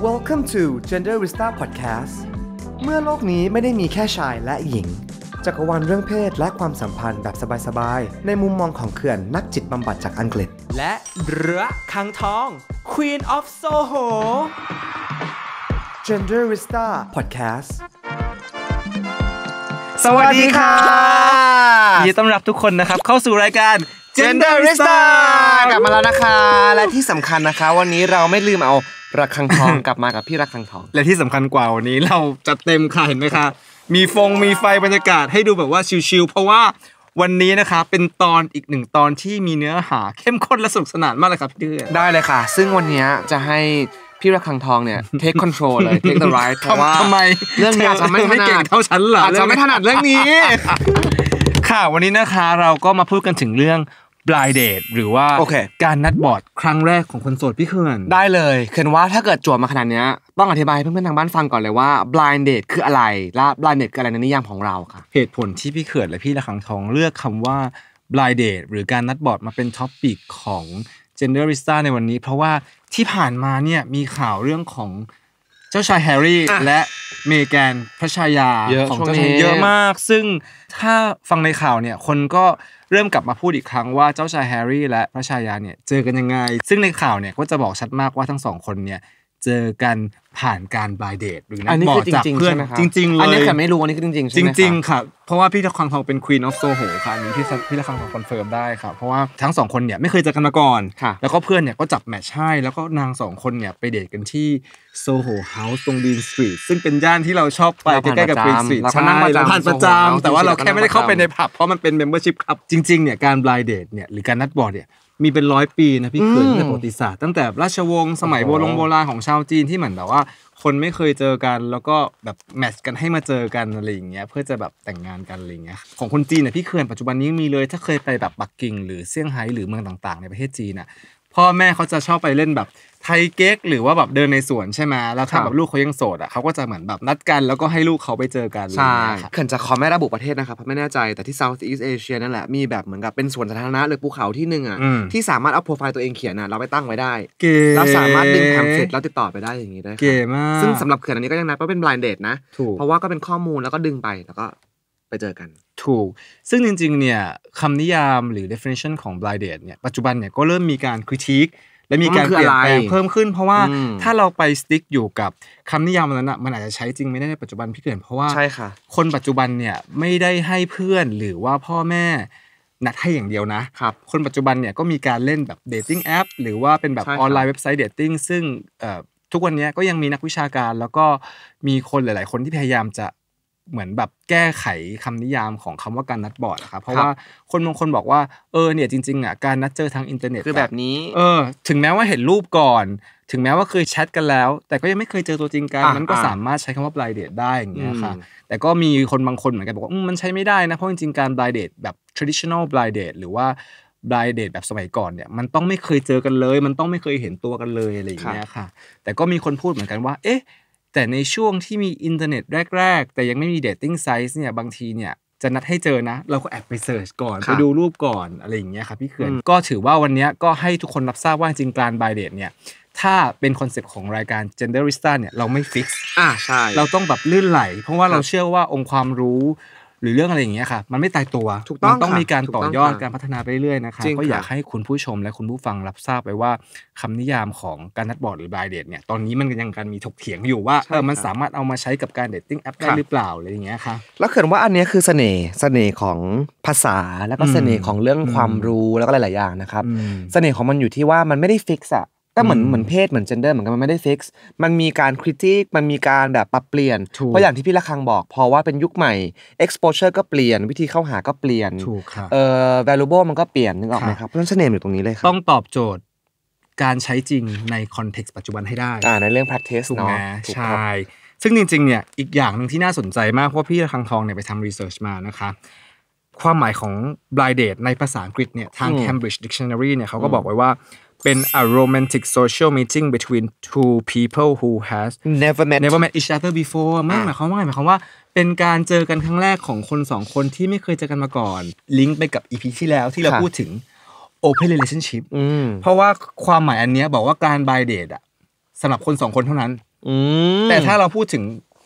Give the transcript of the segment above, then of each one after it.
Welcome to Gender Vista Podcast เมื่อโลกนี้ไม่ได้มีแค่ชายและหญิง จักรวาลเรื่องเพศและความสัมพันธ์แบบสบาย ๆ ในมุมมองของเขื่อนนักจิตบำบัดจากอังกฤษ และ เรือคังทอง Queen of Soho Gender Vista Podcast สวัสดีค่ะยินดีต้อนรับทุกคนนะครับเข้าสู่รายการเจนเดอริสตากลับมาแล้วนะคะและที่สำคัญนะคะ วันนี้เราไม่ลืมเอารักคังทองกลับมากับพี่รักคังทอง และที่สำคัญกว่าวันนี้เราจัดเต็มค่ะเห็นไหมคะมีฟงมีไฟบรรยากาศ ให้ดูแบบว่าชิลๆเพราะว่าวันนี้นะคะเป็นตอนอีกหนึ่งตอนที่มีเนื้อหา เข้มข้นและสนุกสนานมากเลยครับพี่เดือได้เลยค่ะ ซึ่งวันนี้จะให้พี่ระคังทองเนี่ยเทคคอนโทรลเลยเทคเดอะไรท์เพราะว่าทำไมเรื่องนี้อาจจะไม่ถนัดเท่าฉันเหรออาจจะไม่ถนัดเรื่องนี้ค่ะ วันนี้นะคะเราก็มาพูดกันถึงเรื่องบลายเดทหรือว่า การนัดบอดครั้งแรกของคนโสดพี่เขื่อน ได้เลยเขื่อนว่าถ้าเกิดจวบมาขนาดนี้ต้องอธิบายเพื่อนๆทางบ้านฟังก่อนเลยว่าบลายเดทคืออะไรและบลายเดทคืออะไรในนิยามของเราค่ะเหตุผลที่พี่เขื่อนและพี่ละคังทองเลือกคำว่าบลายเดทหรือการนัดบอดมาเป็นท็อปปิกของเ g e n ร e ริสตาในวันนี้ เพราะว่าที่ผ่านมาเนี่ยมีข่าวเรื่องของเจ้าชายแฮร์รี่และเมแกนพระชายาของเจ้าชายเยอะมากซึ่งถ้าฟังในข่าวเนี่ยคนก็เริ่มกลับมาพูดอีกครั้งว่าเจ้าชายแฮร์รี่และพระชายาเนี่ยเจอกันยังไงซึ่งในข่าวเนี่ยก็จะบอกชัดมากว่าทั้งสองคนเนี่ยเจอกันผ่านการบายเดทหรือนักหมอจากเพื่อนจริงๆเลยอันนี้ค่ะไม่รู้อันนี้คือจริงๆใช่ไหมจริงๆค่ะเพราะว่าพี่ตะคังทองเป็นควีนออฟโซโหค่ะนี้พี่พี่ตะคังทองคอนเฟิร์มได้ค่ะเพราะว่าทั้งสองคนเนี่ยไม่เคยเจอกันมาก่อนแล้วก็เพื่อนเนี่ยก็จับแมทช์ให้แล้วก็นางสองคนเนี่ยไปเดทกันที่โซโหเฮาส์ตรงดีนสตรีทซึ่งเป็นย่านที่เราชอบไปใกล้ๆกับกรีนสตรีทใชนั่เมาผ่านประจำแต่ว่าเราแค่ไม่ได้เข้าไปในผับเพราะมันเป็นเมมเบอร์ชิพครับจริงๆเนี่ยการบายเดทเนี่ยหรือการนัดบอดเนี่ยมีเป็นร้อยปีนะพี่เขินในประวัติศาสตร์ ตั้งแต่ราชวงศ์สมัยโบราณโบราณของชาวจีนที่เหมือนแบบว่า คนไม่เคยเจอกันแล้วก็แบบแมทช์กันให้มาเจอกันอะไรอย่างเงี้ยเพื่อจะแบบแต่งงานกันอะไรอย่างเงี้ยของคนจีนเนี่ยพี่เขื่อนปัจจุบันนี้มีเลยถ้าเคยไปแบบปักกิ่ง หรือเซี่ยงไฮ้หรือเมืองต่างๆในประเทศจีนอ่ะพ่อแม่เขาจะชอบไปเล่นแบบไทเก๊กหรือว่าแบบเดินในสวนใช่ไหมแล้วถ้าแบบลูกเขายังโสดอ่ะเขาก็จะเหมือนแบบนัดกันแล้วก็ให้ลูกเขาไปเจอกันใช่เขินจะขอไม่ระบุประเทศนะครับเพราะไม่แน่ใจแต่ที่ Southeast Asia นั่นแหละมีแบบเหมือนกับเป็นสวนสาธารณะหรือภูเขาที่หนึ่งอ่ะที่สามารถเอาโปรไฟล์ตัวเองเขียนอ่ะเราไปตั้งไว้ได้เราสามารถดึงแพมเร็จแล้วติดต่อไปได้อย่างนี้ได้เก๋มากซึ่งสำหรับเขื่อนอันนี้ก็ยังนับว่าเป็น blind date นะเพราะว่าก็เป็นข้อมูลแล้วก็ดึงไปแล้วก็ไปเจอกันถูกซึ่งจริงๆเนี่ยคำนิยามหรือ definition ของ blind date เนี่ยปัจจุบันเนี่ยก็เริ่มมีการคริติกและมีการเปลี่ยนแปลงเพิ่มขึ้นเพราะว่าถ้าเราไปสติ๊กอยู่กับคำนิยามนั้นอ่ะมันอาจจะใช้จริงไม่ได้ในปัจจุบันพี่เกินเพราะว่าใช่ค่ะคนปัจจุบันเนี่ยไม่ได้ให้เพื่อนหรือว่าพ่อแม่นัดให้อย่างเดียวนะครับคนปัจจุบันเนี่ยก็มีการเล่นแบบเดทติ้งแอปหรือว่าเป็นแบบออนไลน์เว็บไซต์เดทติ้งซึ่งทุกวันนี้ก็ยังมีนักวิชาการแล้วก็มีคนหลาย ๆ คนที่พยายามจะเหมือนแบบแก้ไขคำนิยามของคำว่าการนัดบอร์ดครับเพราะว่าคนบางคนบอกว่าเออเนี่ยจริงๆอ่ะการนัดเจอทางอินเทอร์เน็ตคือแบบนี้ เออ ถึงแม้ว่าเห็นรูปก่อน ถึงแม้ว่าเคยแชทกันแล้ว แต่ก็ยังไม่เคยเจอตัวจริงกันมันก็สามารถใช้คำว่าไบเด d ได้อย่างเงี้ยค่ะ แต่ก็มีคนบางคนเหมือนกันบอกว่ามันใช้ไม่ได้นะเพราะจริงๆการไบเด d แบบ traditional blind หรือว่าบลายเดทแบบสมัยก่อนเนี่ยมันต้องไม่เคยเจอกันเลย มันต้องไม่เคยเห็นตัวกันเลยอะไรอย่างเงี้ยค่ะ แต่ก็มีคนพูดเหมือนกันว่าเอ๊ะแต่ในช่วงที่มีอินเทอร์เน็ตแรก ๆ แต่ยังไม่มีเดตติ้งไซส์เนี่ยบางทีเนี่ยจะนัดให้เจอนะ เราก็แอบไปเสิร์ชก่อน ไปดูรูปก่อน อะไรอย่างเงี้ยครับพี่เขื่อนก็ถือว่าวันนี้ก็ให้ทุกคนรับทราบว่าจริงการบายเดตเนี่ย ถ้าเป็นคอนเซปต์ของรายการ Genderista เนี่ยเราไม่ฟิกอ่าใช่ เราต้องแบบลื่นไหลเพราะว่าเราเชื่อว่าองค์ความรู้รือเรื่องอะไรอย่างเงี้ยค่ะมันไม่ตายตัวถูกต้องมันต้องมีการต่อยอดการพัฒนาไปเรื่อยๆนะคะก็อยากให้คุณผู้ชมและคุณผู้ฟังรับทราบไปว่า คำนิยามของการนัดบอร์ดหรือบายเดทเนี่ยตอนนี้มันยังการมีถกเถียงอยู่ว่าเออมันสามารถเอามาใช้กับการเดทติ้งแอปได้หรือเปล่าอะไรอย่างเงี้ยค่ะแล้วเขินว่าอันนี้คือเสน่ห์เสน่ห์ของภาษาแล้วก็เสน่ห์ของเรื่องความรู้แล้วก็หลายๆอย่างนะครับเสน่ห์ของมันอยู่ที่ว่ามันไม่ได้ฟิกซ์อะก็เหมือนเหมือนเพศเหมือนเจนเดอร์เหมือนกันมันไม่ได้ฟิกซ์มันมีการคริติกมันมีการแบบปรับเปลี่ยนเพราะอย่างที่พี่ละคังบอกพอว่าเป็นยุคใหม่ exposure ก็เปลี่ยน วิธีเข้าหาก็เปลี่ยนถูกครับเอ่อ valuable มันก็เปลี่ยนนึกออกไหมครับเพราะฉะนั้นเสน่ห์อยู่ตรงนี้เลยครับต้องตอบโจทย์การใช้จริงในคอนเท็กซ์ปัจจุบันให้ได้อ่าในเรื่อง practice เนาะใช่ซึ่งจริงๆเนี่ยอีกอย่างหนึ่งที่น่าสนใจมากเพราะพี่ละคังทองเนี่ยไปทำรีเสิร์ชมานะคะความหมายของ blind date ในภาษาอังกฤษเนี่ยทาง Cambridge Dictionary เนี่ยเขาก็บอกไว้ว่าเป็น a romantic social meeting between two people who has never met never met each other before ไม่หมายความว่าหมายความว่าเป็นการเจอกันครั้งแรกของคนสองคนที่ไม่เคยเจอกันมาก่อนลิงก์ไปกับอีพีที่แล้วที่เราพูดถึง open relationship เพราะว่าความหมายอันนี้บอกว่าการ by date อะสำหรับคนสองคนเท่านั้นแต่ถ้าเราพูดถึง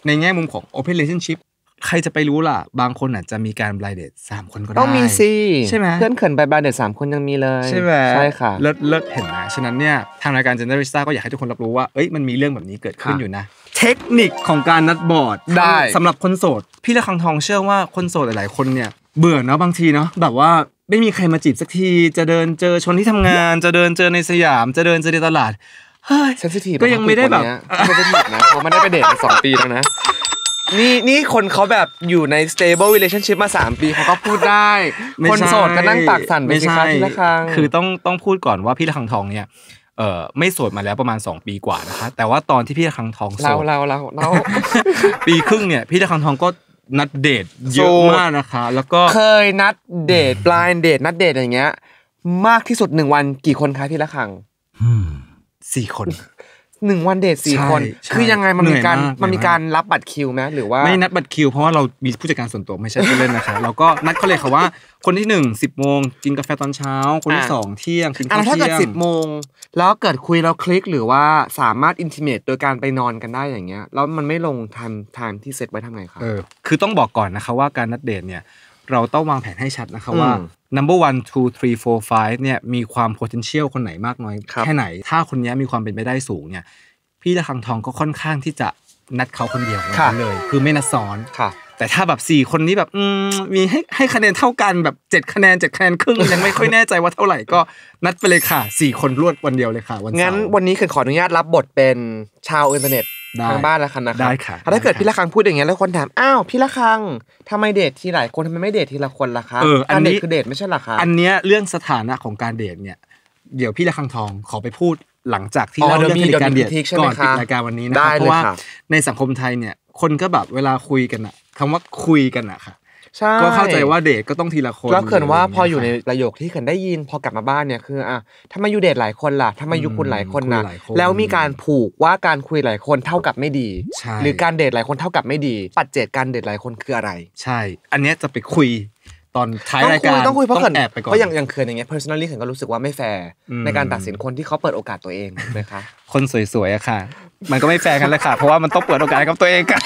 ในแง่มุมของ open relationship ใครจะไปรู้ล่ะ บางคนอาจจะมีการบลายเดทสามคนก็ได้ต้องมีสิใช่ไหมเพื่อนเขินไปบลายเดทสามคนยังมีเลย ใช่ไหมใช่ค่ะ เลิศเลิศเห็นนะฉะนั้นเนี่ยทางรายการเจนเนอริสตนาก็อยากให้ทุกคนรับรู้ว่า เอ้ยมันมีเรื่องแบบนี้เกิดขึ้นอยู่นะ เทคนิคของการนัดบอร์ดได้สำหรับคนโสด พี่ละคังทองเชื่อว่าคนโสดหลายๆ คนเนี่ยเบื่อเนาะบางทีเนาะแบบว่าไม่มีใครมาจีบสักที จะเดินเจอชนที่ทำงาน จะเดินเจอในสยาม จะเดินเจอในตลาดเฮ้ยเซนซิทีฟก็ยังไม่ได้แบบม่ได้ทีฟนะผมไม่ได้ไปเดทสองปีแล้วนะนี่นี่คนเขาแบบอยู่ใน stable relationship มา 3 ปีเขาก็พูดได้คนโสดก็นั่งปากสั่นไป่ใคะที่ละคังคือต้องต้องพูดก่อนว่าพี่ละคังทองเนี่ยเออไม่โสดมาแล้วประมาณ2ปีกว่านะคะ แต่ว่าตอนที่พี่ละคังทองโสดเราเราเราเราปีครึ่งเนี่ยพี่ละคังทองก็นัดเดทเยอะมากนะคะ แล้วก็เคยนัดเดทปลายเดทนัดเดทอย่างเงี้ย มากที่สุดหนึ่งวันกี่คนคะพี่ละคังสี่คนหนึ่งวันเดทสี่คน คือยังไงมันมีการมันมีการรับบัตรคิวไหมหรือว่าไม่นัดบัตรคิว เพราะว่าเรา มีผู้จัดการส่วนตัวไม่ใช่เพื่อนนะคบเราก็นัดเขาเลยค่ะว่าคนที่หนึ่งสิบโมงกินกาแฟตอนเช้า คนที่สองเที่ยงกินข้าวเที่ยงถ้าเกิดสิบโมงแล้วเกิดคุยแล้วคลิกหรือว่าสามารถอินทิเมตโดยการไปนอนกันได้อย่างเงี้ยแล้วมันไม่ลงไทม์ทมนที่เซตไว้ทำไงครับเออคือต้องบอกก่อนนะคะว่าการนัดเดทเนี่ยเราต้องวางแผนให้ชัดนะคะว่า number one two three four five เนี่ย มีความ potential คนไหนมากน้อย แค่ไหน ถ้าคนนี้มีความเป็นไปได้สูงเนี่ย พี่ละคังทองก็ค่อนข้างที่จะนัดเขาคนเดียวเลย คือไม่นัดซ้อนแต่ถ้าแบบสี่คนนี้แบบมีให้ให้คะแนนเท่ากันแบบเจ็ดคะแนนเจ็ดคะแนนครึ่งยังไม่ค่อยแน่ใจว่าเท่าไหร่ก็นัดไปเลยค่ะสี่คนรวดวันเดียวเลยค่ะ วันนี้งั้นวันนี้คือขออนุญาตรับบทเป็นชาวอินเทอร์เน็ตทางบ้านละคันนะคะได้ค่ะถ้าเกิดพี่ละคังพูดอย่างเงี้ยแล้วคนถาม อ้าวพี่ละคังทำไมเดททีหลายคนทำไมไม่เดททีละคนล่ะคะ อันนี้คือเดทไม่ใช่หรอคะ อันเนี้ยเรื่องสถานะของการเดทเนี่ยเดี๋ยวพี่ละคังทองขอไปพูดหลังจากที่เราเริ่มงเการเดทก่อนปิดรายการวันนี้นะครเพราะว่าในสังคมไทยเนี่ยคนก็แบบเวลาคุยกันอะคำว่าคุยกันอะค่ะก็เข้าใจว่าเดทก็ต้องทีละคนแล้วเขินว่าพออยู่ในประโยคที่เขินได้ยินพอกลับมาบ้านเนี่ยคืออ่ะทำไมอยู่เดทหลายคนล่ะทำไมอยู่คุณหลายคนนะแล้วมีการผูกว่าการคุยหลายคนเท่ากับไม่ดี หรือการเดทหลายคนเท่ากับไม่ดี ปัจเจกการเดทหลายคนคืออะไร ใช่ อันนี้จะไปคุยตอนท้ายรายการต้องคุยเพราะเขินแอบไปก่อนเพราะอย่างอย่างเขินอย่างเงี้ย personally เขินก็รู้สึกว่าไม่แฟร์ในการตัดสินคนที่เขาเปิดโอกาสตัวเองนะคะ คนสวยๆอะค่ะ มันก็ไม่แฟร์กันเลยค่ะ เพราะว่ามันต้องเปิดโอกาสกับตัวเองกัน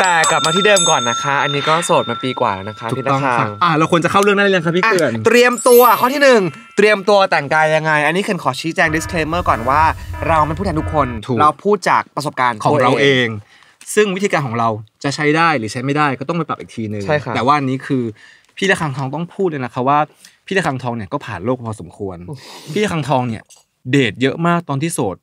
แต่กลับมาที่เดิมก่อนนะคะ อันนี้ก็โสดมาปีกว่าแล้วนะคะพี่นะคะอ่าเราควรจะเข้าเรื่องนั้นเลยครับพี่เกือนเตรียมตัวข้อที่หนึ่งเตรียมตัวแต่งกายยังไงอันนี้เขินขอชี้แจง disclaimer ก่อนว่า เราไม่พูดแทนทุกคนเราพูดจากประสบการณ์ของเราเองซึ่งวิธีการของเราจะใช้ได้หรือใช้ไม่ได้ก็ต้องไปปรับอีกทีนึงใช่คแต่ว่านี้คือพี่ตะคังทองต้องพูดเลยนะครับว่าพี่ตะคังทองเนี่ยก็ผ่านโลกพอสมควร พี่ตะคังทองเนี่ยเดทเยอะมากตอนที่โสด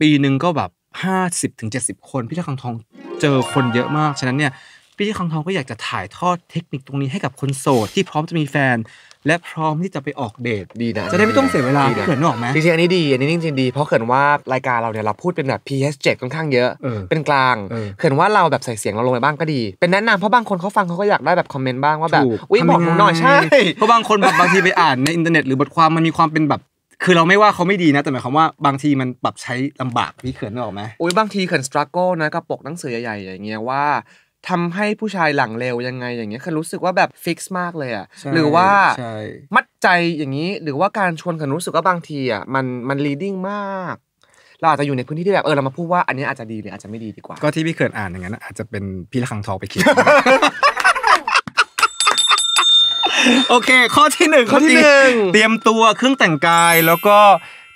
ปีหนึ่งก็แบบห้าสิบถึงเจ็ดสิบคนพี่ตะคังทองเจอคนเยอะมาก ฉะนั้นเนี่ยพี่ตะคังทองก็อยากจะถ่ายทอดเทคนิคตรงนี้ให้กับคนโสดที่พร้อมจะมีแฟนและพร้อมที่จะไปออกเดทดีนะจะได้ไม่ต้องเสียเวลาเขินออกไหมจริงๆอันนี้ดีอันนี้จริงๆดี เพราะเขินว่ารายการเราเนี่ยเราพูดเป็นแบบ PH7 ค่อนข้างเยอะ เป็นกลางเขินว่าเราแบบใส่เสียงเราลงไปบ้างก็ดี เป็นแนะนำเพราะบางคนเขาฟังเขาก็อยากได้แบบคอมเมนต์บ้างว่าแบบอุ้ยบอกหน่อยใช่เพราะบางคนแบบบางทีไปอ่านในอินเทอร์เน็ตหรือบทความมันมีความเป็นแบบคือเราไม่ว่าเขาไม่ดีนะ แต่หมายความว่าบางทีมันปรับใช้ลำบากพี่เขินออกไหมโอ้ยบางทีเขินสครัลโกนะกระปกหนังสือใหญ่ๆอย่างเงี้ยว่าทำให้ผู้ชายหลังเร็วยังไงอย่างเงี้ยคือรู้สึกว่าแบบฟิกซ์มากเลยอ่ะหรือว่ามัดใจอย่างนี้ หรือว่าการชวนคันรู้สึกว่าบางทีอ่ะมันมัน leading มากเราอาจจะอยู่ในพื้นที่ที่แบบเออเรามาพูดว่าอันนี้อาจจะดีหรืออาจจะไม่ดีดีกว่า ก็ที่พี่เขินอ่านอย่างนั้นอาจจะเป็นพี่ละคังทองไปคิดโอเค ข้อที่หนึ่งข้อที่หนึ่งเตรียมตัวเครื่องแต่งกายแล้วก็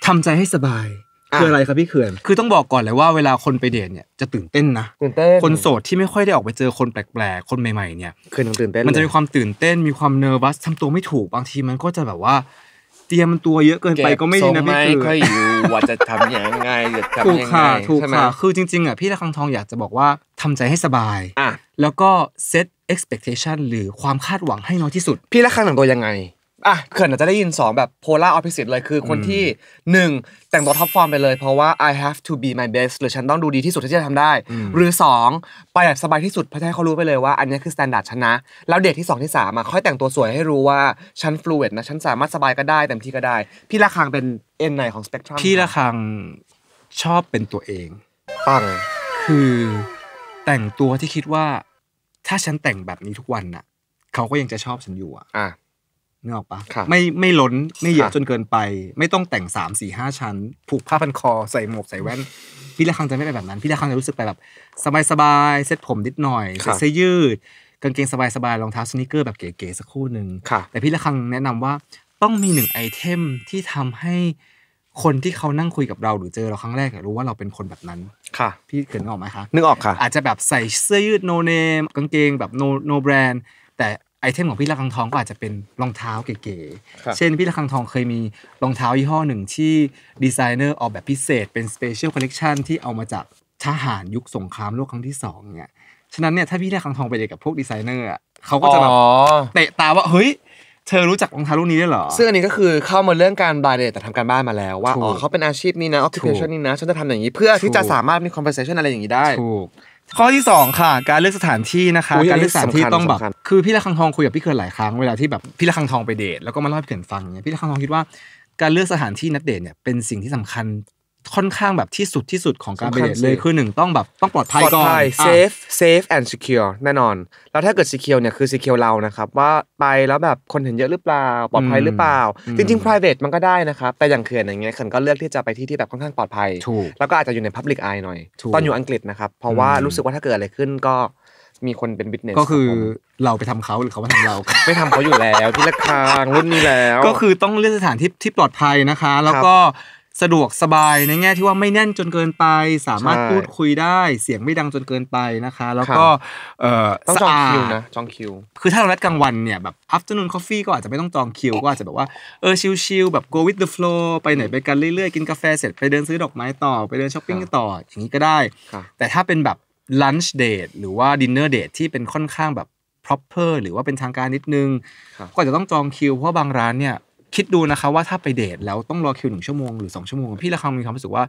ทำใจให้สบายคืออะไรครับพี่เขื่อนคือต้องบอกก่อนเลยว่าเวลาคนไปเดทเนี่ยจะตื่นเต้นนะตื่นเต้นคนโสดที่ไม่ค่อยได้ออกไปเจอคนแปลกๆคนใหม่ๆเนี่ยคือตื่นเต้นมันจะมีความตื่นเต้นมีความเนอร์วัสทำตัวไม่ถูกบางทีมันก็จะแบบว่าเตรียมตัวเยอะเกินไปก็ไม่ดีนะพี่เขื่อนไม่ค่อยอยู่ว่าจะทำยังไงจะทำยังไงถูกค่ะถูกคคือจริงๆอ่ะพี่ระคังทองอยากจะบอกว่าทำใจให้สบายอ่ะแล้วก็เซต expectation หรือความคาดหวังให้น้อยที่สุดพี่ระคังหนังตัวยังไงอ่ะเขินอาจจะได้ยินสองแบบโพล่าออฟฟิศเลยคือคนที่หนึ่งแต่งตัวท็อปฟอร์มไปเลย เพราะว่า I have to be my best หรือฉันต้องดูดีที่สุดที่จะทำได้ หรือสองไปแบบสบายที่สุดเพื่อให้เขารู้ไปเลยว่าอันนี้คือสแตนดาร์ดฉันนะ แล้วเดทที่สองที่สามมาค่อยแต่งตัวสวยให้รู้ว่าฉันฟลูเอดนะฉันสามารถสบายก็ได้เต็มที่ก็ได้ พี่ละคังเป็นเอ็นไหนของสเปกตรัมพี่ละคังชอบเป็นตัวเองปังคือแต่งตัวที่คิดว่า ถ้าฉันแต่งแบบนี้ทุกวันน่ะเขาก็ยังจะชอบฉันอยู่อ่ะนึกออกปะไม่ไม่ล้นไม่เยอะจนเกินไป ไม่ต้องแต่งสามสี่ห้าชั้นผูกผ้าพันคอ ใส่หมวกใส่แว่นพี่ละครังจะไม่ไปแบบนั้น พี่ละครังจะรู้สึกไปแบบสบายๆเซ็ตผมนิดหน่อยใส่เสื้อยืดกางเกงสบายๆรองเท้าสนิเกอร์ แบบเก๋ๆสักคู่หนึ่งแต่พี่ละครังแนะนำว่าต้องมีหนึ่งไอเทมที่ทำให้คนที่เขานั่งคุยกับเรา หรือเจอเราครั้งแรกรู้ว่าเราเป็นคนแบบนั้นค่ะ พี่เกิดนึกออกไหมคะนึกออกค่ะ อาจจะแบบใส่เสื้อยืดโนเนม กางเกงแบบโนโนแบรนด์แต่ไอเทมของพี่ระคังทองก็อาจจะเป็นรองเท้าเก๋ๆ เช่นพี่ระคังทองเคยมีรองเท้ายี่ห้อหนึ่งที่ดีไซเนอร์ออกแบบพิเศษเป็นสเปเชียลคอลเลกชันที่เอามาจากทหารยุคสงครามโลกครั้งที่สองเนี่ย ฉะนั้นเนี่ยถ้าพี่ระคังทองไปเดทกับพวกดีไซเนอร์เขาก็จะแบบเตะตาว่าเฮ้ยเธอรู้จักรองเท้ารุ่นนี้ได้หรอซึ่งอันนี้ก็คือเข้ามาเรื่องการบายเดทแต่ทำการบ้านมาแล้วว่าอ๋อเขาเป็นอาชีพนี้นะออฟฟิ a ชช o n นี้นะฉันจะทำอย่างนี้เพื่อที่จะสามารถมีคอมเพลเซชันอะไรอย่างนี้ได้ถูกข้อที่2ค่ะการเลือกสถานที่นะคะการเลือกสถานที่ต้องแบบคือพี่ละคังทองคุยกับพี่เคิร์นหลายครั้งเวลาที่แบบพี่ละคังทองไปเดทแล้วก็มาเล่าให้เพื่อนฟังเนี่ยพี่ละคังทองคิดว่าการเลือกสถานที่นัดเดทเนี่ยเป็นสิ่งที่สำคัญค่อนข้างแบบที่สุดที่สุดของการไปเดทเลยคือหนึ่งต้องแบบต้องปลอดภัยก่อน safe safe and secure แน่นอนแล้วถ้าเกิด secure เนี่ยคือ secure เรานะครับว่าไปแล้วแบบคนเห็นเยอะหรือเปล่าปลอดภัยหรือเปล่า จริงๆ private มันก็ได้นะครับแต่อย่างเขื่อนอย่างเงี้ยเขื่อนก็เลือกที่จะไปที่ที่แบบค่อนข้างปลอดภัยแล้วก็อาจจะอยู่ใน public eye หน่อยตอนอยู่อังกฤษนะครับเพราะว่ารู้สึกว่าถ้าเกิดอะไรขึ้นก็มีคนเป็นบิทเนสก็คือเราไปทำเขาหรือเขามาทำเราไม่ทำเขาอยู่แล้วที่ละคางรุ่นนี้แล้วก็คือต้องเลือกสถานที่ที่ปลอดภัยนะคะ แล้วก็สะดวกสบายในแง่ที่ว่าไม่แน่นจนเกินไป สามารถพูดคุยได้เสียงไม่ดังจนเกินไปนะคะ แล้วก็เออต้อจองคิวนะจองคิว คือถ้าเรานัดกลางวันเนี่ยแบบ afternoon coffee ก็อาจจะไม่ต้องจองคิวก็อาจจะแบบว่าเออชิลๆแบบ go with the flow ไปไหนไปกันเรื่อยๆกินกาแฟเสร็จไปเดินซื้อดอกไม้ต่อไปเดินช้อปปิ้งต่ออย่างนี้ก็ได้ แต่ถ้าเป็นแบบลันช์เดทหรือว่าดินเนอร์เดทที่เป็นค่อนข้างแบบ proper หรือว่าเป็นทางการนิดนึง ก็จะต้องจองคิวเพราะบางร้านเนี่ยคิดดูนะคะว่าถ้าไปเดทแล้วต้องรอคิวหนึ่งชั่วโมงหรือสองชั่วโมงพี่ละครมีความรู้สึกว่า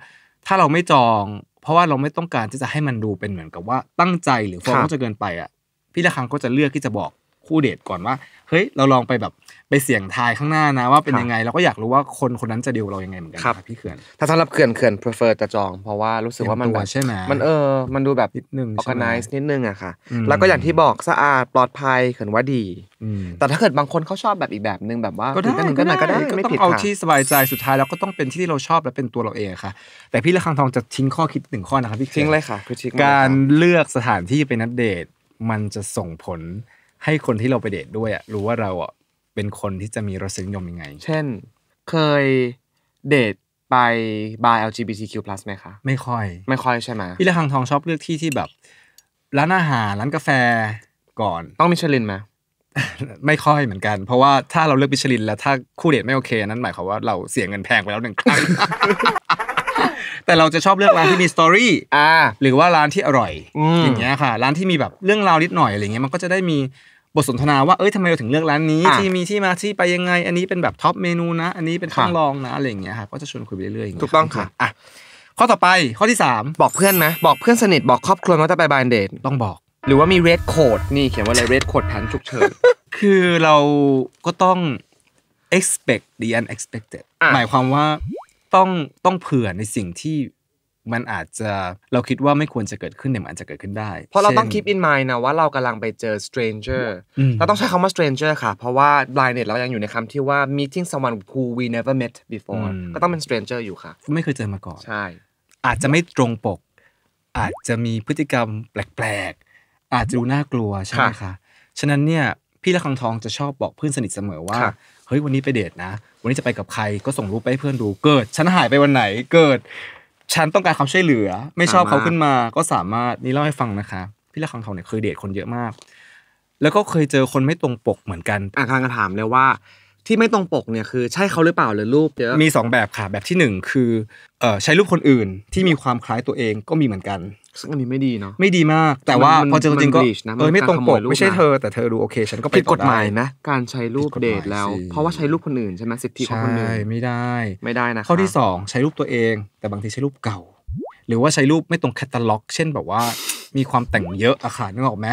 ถ้าเราไม่จอง เพราะว่าเราไม่ต้องการที่จะให้มันดูเป็นเหมือนกับว่าตั้งใจหรือฟอร์มจะเกินไปอ่ะพี่ละครก็จะเลือกที่จะบอกคู่เดทก่อนว่าเฮ้ยเราลองไปแบบไปเสี่ยงทายข้างหน้านะว่าเป็นยังไงเราก็อยากรู้ว่าคนคนนั้นจะดีวเรายังไงเหมือนกันครับพี่เขื่อนถ้าสำหรับเขื่อนเขื่อน prefer จะจองเพราะว่ารู้สึกว่ามันแบบมันเออมันดูแบบนิดนึง organize นิดนึงอะค่ะแล้วก็อย่างที่บอกสะอาดปลอดภัยเขื่อนว่าดีแต่ถ้าเกิดบางคนเขาชอบแบบอีกแบบนึงแบบว่าก็ได้ก็ได้ก็ได้ก็ไม่ผิดค่ะเอาที่สบายใจสุดท้ายแล้วก็ต้องเป็นที่เราชอบและเป็นตัวเราเองค่ะ แต่พี่ละคังทองจะทิ้งข้อคิดหนึ่งข้อนะครับพี่ทิ้งเลยค่ะการเลือกสถานที่ไปนัดเดทมันจะส่งผลให้คนที่เราไปเดทด้วยอะรู้ว่าเราอะเป็นคนที่จะมีรสนิยมยังไง เช่น เคยเดทไปบาย LGBTQ+ ไหมคะไม่ค่อย ไม่ค่อยใช่ไหมพี่ละคังทองชอบเลือกที่ที่แบบร้านอาหารร้านกาแฟก่อน ต้องมิชลินไหมไม่ค่อยเหมือนกัน เพราะว่าถ้าเราเลือกมิชลินแล้ว ถ้าคู่เดทไม่โอเคนั้นหมายความว่าเราเสียเงินแพงไปแล้วหนึ่งครั้งแต่เราจะชอบเลือกร้านที่มีสตอรี่อ่าหรือว่าร้านที่อร่อยอย่างเงี้ยค่ะ ร้านที่มีแบบเรื่องราวนิดหน่อยอะไรเงี้ยมันก็จะได้มีบทสนทนาว่าเอ้ยทำไมเราถึงเลือกร้านนี้ที่มีที่มาที่ไปยังไง อันนี้เป็นแบบท็อปเมนูนะอันนี้เป็นข้องลองนะอะไรอย่างเงี้ยครับก็จะชวนคุยไปเรื่อยๆอย่างี้ยถูกต้องค่ะอ่ะข้อต่อไปข้อที่ 3 บอกเพื่อนนะบอกเพื่อนสนิทบอกครอบครัวว่าจะไปบานเดทต้องบอก หรือว่ามีเรดโคดนี่เขียนว่าอะไรเรดโคดแผนฉุกเฉินคือเราก็ต้อง expect the unexpected หมายความว่าต้องต้องเผื่อในสิ่งที่มันอาจจะเราคิดว่าไม่ควรจะเกิดขึ้นแต่มันอาจจะเกิดขึ้นได้เพราะเราต้องคิดอินไมายนะว่าเรากำลังไปเจอ stranger เราต้องใช้คำว่า stranger ค่ะ เพราะว่า blind เนเรายังอยู่ในคำที่ว่า meeting someone who we never met before ก็ต้องเป็น stranger อยู่ค่ะ ไม่เคยเจอมาก่อนใช่ อาจจะไม่ตรงปก อาจจะมีพฤติกรรมแปลกๆ อาจจะดูน่ากลัวใช่ไหมคะฉะนั้นเนี่ยพี่ละคังทองจะชอบบอกเพื่อนสนิทเสมอว่าเฮ้ยวันนี้ไปเดทนะ วันนี้จะไปกับใครก็ส่งรูปไปให้เพื่อนดูเกิดฉันหายไปวันไหนเกิดฉันต้องการความช่วยเหลือไม่ชอบเขาขึ้นมาก็สามารถนี่เล่าให้ฟังนะคะพี่ละคังทองเนี่ยเคยเดทคนเยอะมาก แล้วก็เคยเจอคนไม่ตรงปกเหมือนกันอ่ะารย์งะถามเลยว่า ที่ไม่ตรงปกเนี่ยคือใช่เขาหรือเปล่าหรือรูปเยอะมี2แบบค่ะแบบที่ 1 คือเออใช้รูปคนอื่นที่มีความคล้ายตัวเองก็มีเหมือนกันซึ่งอันนี้ไม่ดีเนาะไม่ดีมาก แต่ว่าพอเจอจริงก็เออไม่ตรงปกไม่ใช่เธอแต่เธอดูโอเคฉันก็ไปผิดกฎหมายนะการใช้รูปเดทแล้ว เพราะว่าใช้รูปคนอื่นใช่ไหมสิทธิของคนอื่นไม่ได้ ไม่ได้นะข้อที่ 2 ใช้รูปตัวเอง แต่บางทีใช้รูปเก่า หรือว่าใช้รูปไม่ตรงแคตตาล็อก เช่นแบบว่า มีความแต่งเยอะอาคารนึกออกไหม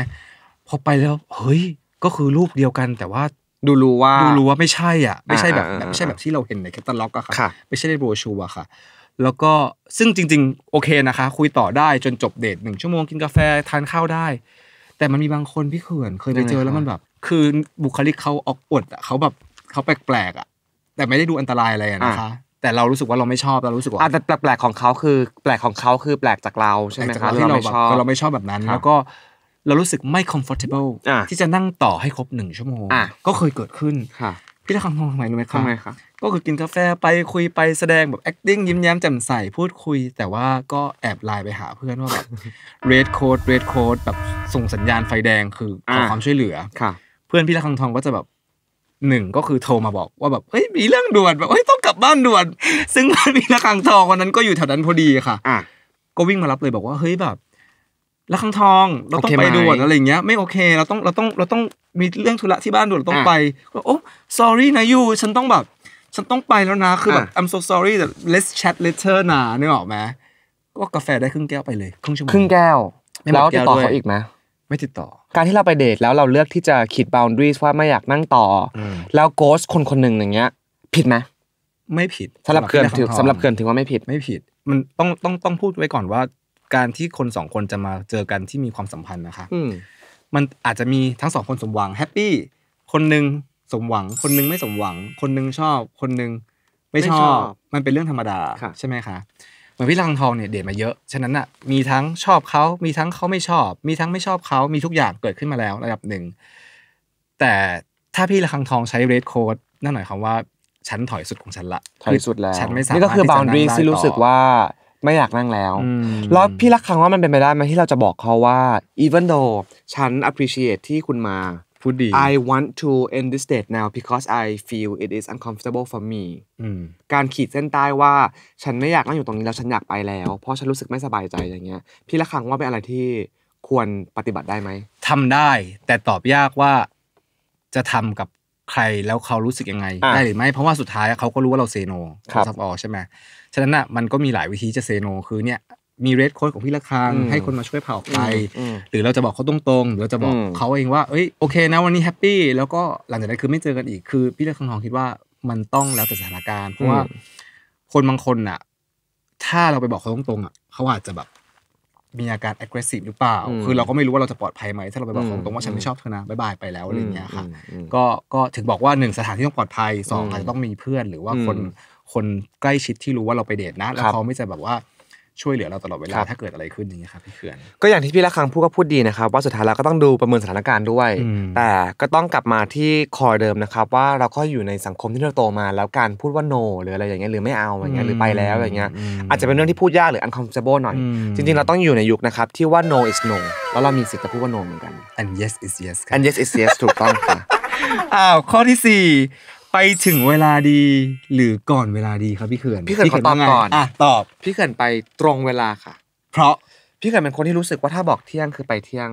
พอไปแล้วเฮ้ยก็คือรูปเดียวกัน แต่ว่าดูรู้ว่าดูรู้ว่าไม่ใช่อ่ะ ไม่ใช่แบบไม่ใช่แบบที่เราเห็นในแคตตาล็อกอะค่ะ ไม่ใช่ในโบรชัวร์ค่ะแล้วก็ซึ่งจริงๆโอเคนะคะ คุยต่อได้จนจบเดทหนึ่งชั่วโมงกินกาแฟทานข้าวได้ แต่มันมีบางคนพี่เขื่อนเคยไปเจอแล้วมันแบบ คือบุคลิกเขาออกอดอ่ะเขาแบบเขาแปลกๆอ่ะ แต่ไม่ได้ดูอันตรายอะไรนะคะ แต่เรารู้สึกว่าเราไม่ชอบเรารู้สึกว่าแต่แปลกของเขาคือ แปลกของเขาคือแปลกจากเราใช่ไหมคะที่เราแบบเราไม่ชอบแบบนั้น แล้วก็เรารู้สึกไม่ comfortable ที่จะนั่งต่อให้ครบหนึ่งชั่วโมงก็เคยเกิดขึ้นพี่ละคำทองทำไมรู้ไหมครับทำไมครับ ก็คือกินกาแฟไปคุยไปแสดงแบบ acting ยิ้มแย้มแจ่มใสพูดคุยแต่ว่าก็แอบไลน์ไปหา เพื่อนว่าแบบ red code red code แบบส่งสัญญาณไฟแดงคือขอความช่วยเหลือค่ะ เพื่อนพี่ละคังทองก็จะแบบหนึ่งก็คือโทรมาบอกว่าแบบเฮ้ยมีเรื่องด่วนแบบเฮ้ยต้องกลับบ้านด่วน ซึ่งพี่ละคังทองวันนั้นก็อยู่แถวนั้นพอดีค่ะอ่ะก็วิ่งมารับเลยบอกว่าเฮ้ยแบบละคังทองเราต้องไปด่วนอะไรเงี้ยไม่โอเคเราต้องเราต้องเราต้องมีเรื่องธุระที่บ้านด่วนต้องไปก็โอ้ sorry นะยูฉันต้องแบบ ฉันต้องไปแล้วนะ คือแบบ I'm so sorry แต่ let's chat later นะนึกออกไหมก็กาแฟได้ครึ่งแก้วไปเลยครึ่งชั่วโมงครึ่งแก้ว แล้วติดต่อเขาอีกไหมไม่ติดต่อ การที่เราไปเดทแล้วเราเลือกที่จะขีด boundaries ว่าไม่อยากนั่งต่อ แล้วโกสคนคนหนึ่งอย่างเงี้ย ผิดไหมไม่ผิดสำหรับเกินถือสำหรับเกินถือว่าไม่ผิดไม่ผิด มันต้องต้องต้องพูดไว้ก่อนว่า การที่คนสองคนจะมาเจอกันที่มีความสัมพันธ์นะคะมันอาจจะมีทั้งสองคนสมหวังแฮปปี้คนหนึ่งสมหวังคนนึงไม่สมหวัง คนนึงชอบคนนึงไม่ชอบ มันเป็นเรื่องธรรมดาใช่ไหมคะเหมือนพี่ลังทองเนี่ยเดทมาเยอะ ฉะนั้นอ่ะมีทั้งชอบเขามีทั้งเขาไม่ชอบ มีทั้งไม่ชอบเขามีทุกอย่างเกิดขึ้นมาแล้ว ระดับหนึ่งแต่ถ้าพี่ลังทองใช้เรดโค้ดนั่นหน่อยคำาว่า ฉันถอยสุดของฉันละถอยสุดแล้วฉันไม่สามารถนี่ก็คือบาวดรีที่รู้สึกว่าไม่อยากนั่งแล้วแล้วพี่รักครั้งว่ามันเป็นไปได้ไหมที่เราจะบอกเขาว่า even though ฉัน appreciate ที่คุณมาพูดดี I want to end this date now because I feel it is uncomfortable for me การขีดเส้นใต้ว่าฉันไม่อยากนั่งอยู่ตรงนี้แล้วฉันอยากไปแล้วเพราะฉันรู้สึกไม่สบายใจอย่างเงี้ยพี่ละคังว่าเป็นอะไรที่ควรปฏิบัติได้ไหมทำได้ แต่ตอบยากว่าจะทำกับใครแล้วเขารู้สึกยังไงได้หรือไม่เพราะว่าสุดท้ายเขาก็รู้ว่าเราเซโนซับออใช่ไหมฉะนั้นอ่ะมันก็มีหลายวิธีจะเซโนคือเนี่ยมีเรดโค้ดของพี่ละครังให้คนมาช่วยเผาไปหรือเราจะบอกเขาตรงๆ หรือเราจะบอกเขาเองว่าเอ้ยโอเค นะวันนี้แฮปปี้แล้วก็หลังจากนั้นคือไม่เจอกันอีกคือ พี่ละครังทองคิดว่ามันต้องแล้วแต่สถานการณ์เพราะว่า คนบางคนอ่ะ ถ้าเราไปบอกเขาตรงๆอ่ะเขาอาจจะแบบมีอาการ aggressive หรือเปล่าคือ เราก็ไม่รู้ว่าเราจะปลอดภัยไหม ถ้าเราไปบอกตรงๆว่าฉันไม่ชอบเธอนะบายบายไปแล้วอะไรเงี้ยค่ะก็ก็ถึงบอกว่าหนึ่งสถานที่ต้องปลอดภัยสองอาจจะต้องมีเพื่อน หรือว่าคนคนใกล้ชิดที่รู้ว่าเราไปเดทนะแล้วเขาไม่จะแบบว่าช่วยเหลือเราตลอดเวลาถ้าเกิดอะไรขึ้นอย่างเงี้ยครับพี่เขื่อนก็อย่างที่พี่ละคังพูดก็พูดดีนะครับว่าสุดท้ายเราก็ต้องดูประเมินสถานการณ์ด้วย แต่ก็ต้องกลับมาที่คอเดิมนะครับว่าเราก็อยู่ในสังคมที่เราโตมาแล้วการพูดว่า no หรืออะไรอย่างเงี้ยหรือไม่เอาอย่างเงี้ยหรือไปแล้วอย่างเงี้ยอาจจะเป็นเรื่องที่พูดยากหรือ uncomfortable หน่อยจริงๆเราต้องอยู่ในยุคนะครับที่ว่า no is no แล้วเรามีสิทธิ์จะพูดว่า no เหมือนกัน and yes is yes and yes is yes ถูกต้องค่ะอ้าวข้อที่4ไปถึงเวลาดีหรือก่อนเวลาดีครับพี่เขื่อนพี่เขื่อนขอตอบก่อนอ่ะตอบพี่เขื่อนไปตรงเวลาค่ะ เพราะพี่เขื่อนเป็นคนที่รู้สึกว่าถ้าบอกเที่ยงคือไปเที่ยง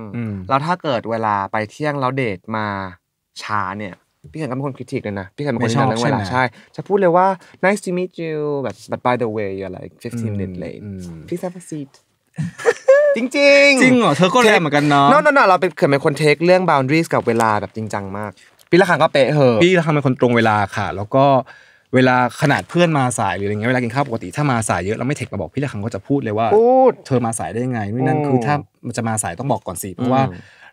แล้วถ้าเกิดเวลาไปเที่ยงแล้วเดทมาช้าเนี่ย พี่เขื่อนก็เป็นคนคริติกเลยนะ พี่เขื่อนเป็นคนที่เรื่องเวลาใช่จะพูดเลยว่า nice to meet you แบบ but by the way you're like 15 minutes late please have a seat จริงจริงจริงเหรอเธอก็ลรนเหมือนกันเนาะนั่นน่ะเราเป็นเขื่อนเป็นคนเทคเรื่อง boundaries กับเวลาแบบจริงจังมากพี่ละคังก็เป๊ะเหอะพี่ละคังเป็นคนตรงเวลาค่ะ แล้วก็เวลาขนาดเพื่อนมาสายหรืออะไรเงี้ยเวลากินข้าวปกติถ้ามาสายเยอะเราไม่เทคมาบอกพี่ละคังก็จะพูดเลยว่าพูดเธอมาสายได้ไงนู่นั่นคือถ้ามันจะมาสายต้องบอกก่อนสิเพราะว่า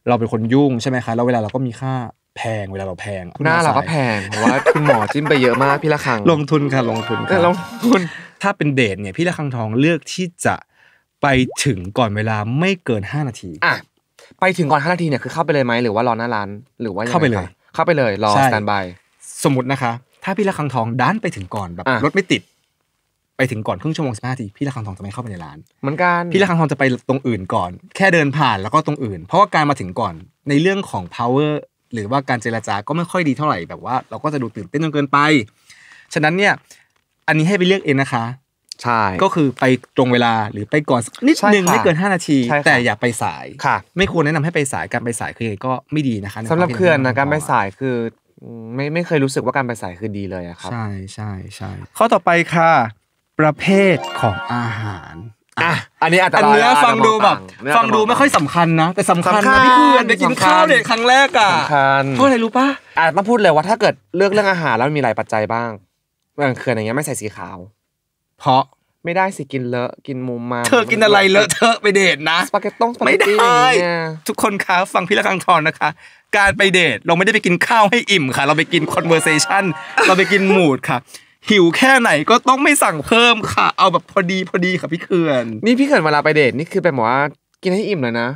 เราเป็นคนยุ่งใช่ไหมคะแล้วเวลาเราก็มีค่าแพง เวลาเราแพงหน้าเราก็แพงเพราะว่าคุณหมอจิ้มไปเยอะมากพี่ละคังลงทุนค่ะลงทุนค่ะลงทุนถ้าเป็นเดทเนี่ยพี่ละคังทองเลือกที่จะไปถึงก่อนเวลาไม่เกิน 5 นาทีอ่ะไปถึงก่อน 5 นาทีเนี่ยคือเข้าไปเลยไหมหรือว่ารอหน้าร้านหรือว่าเข้าไปเลยเข้าไปเลยรอสแตนบายสมมตินะคะ ถ้าพี่ละคังทองดันไปถึงก่อนแบบรถไม่ติด ไปถึงก่อนครึ่งชั่วโมงสิบห้าทีพี่ละคังทองจะไม่เข้าไปในร้านเหมือนกันพี่ละคังทองจะไปตรงอื่นก่อนแค่เดินผ่านแล้วก็ตรงอื่น เพราะว่าการมาถึงก่อนในเรื่องของ power หรือว่าการเจรจาก็ไม่ค่อยดีเท่าไหร่แบบว่าเราก็จะดูตื่นเต้นจนเกินไป ฉะนั้นเนี่ยอันนี้ให้ไปเลือกเองนะคะใช่ก็คือไปตรงเวลาหรือไปก่อนนิดนึงไม่เกิน 5 นาทีแต่อย่าไปสายค่ะ ไม่ควรแนะนำให้ไปสายการไปสายคือก็ไม่ดีนะคะ สำหรับเพื่อนนะการไปสายคือไม่ไม่เคยรู้สึกว่าการไปสายคือดีเลยครับใช่ใช่ใช่ข้อต่อไปค่ะ ประเภทของอาหารอ่ะอันนี้อันตรายอันนี้ฟังดูแบบฟังดูไม่ค่อยสำคัญนะแต่สำคัญนะพี่เพื่อนไปกินข้าวเด็กครั้งแรกอ่ะเพราะอะไรรู้ป่ะอ่ะต้องพูดเลยว่าถ้าเกิดเลือกเรื่องอาหารแล้วมีหลายปัจจัยบ้างเขื่อนอย่างเงี้ยไม่ใส่สีขาวเพราะไม่ได้สิกินเลอะกินมุมมา เธอกินอะไรเลอะเธอไปเดทนะ สปาเกตต้งสปาเกตตี้ทุกคนคะฟังพี่ละคังทอนนะคะ การไปเดทเราไม่ได้ไปกินข้าวให้อิ่มค่ะ เราไปกินคอนเวอร์เซชันเราไปกินมูดค่ะ หิวแค่ไหนก็ต้องไม่สั่งเพิ่มค่ะ เอาแบบพอดีพอดีค่ะพี่เขื่อนนี่พี่เขื่อนเวลาไปเดทนี่คือแปลว่ากินให้อิ่มเลยนะ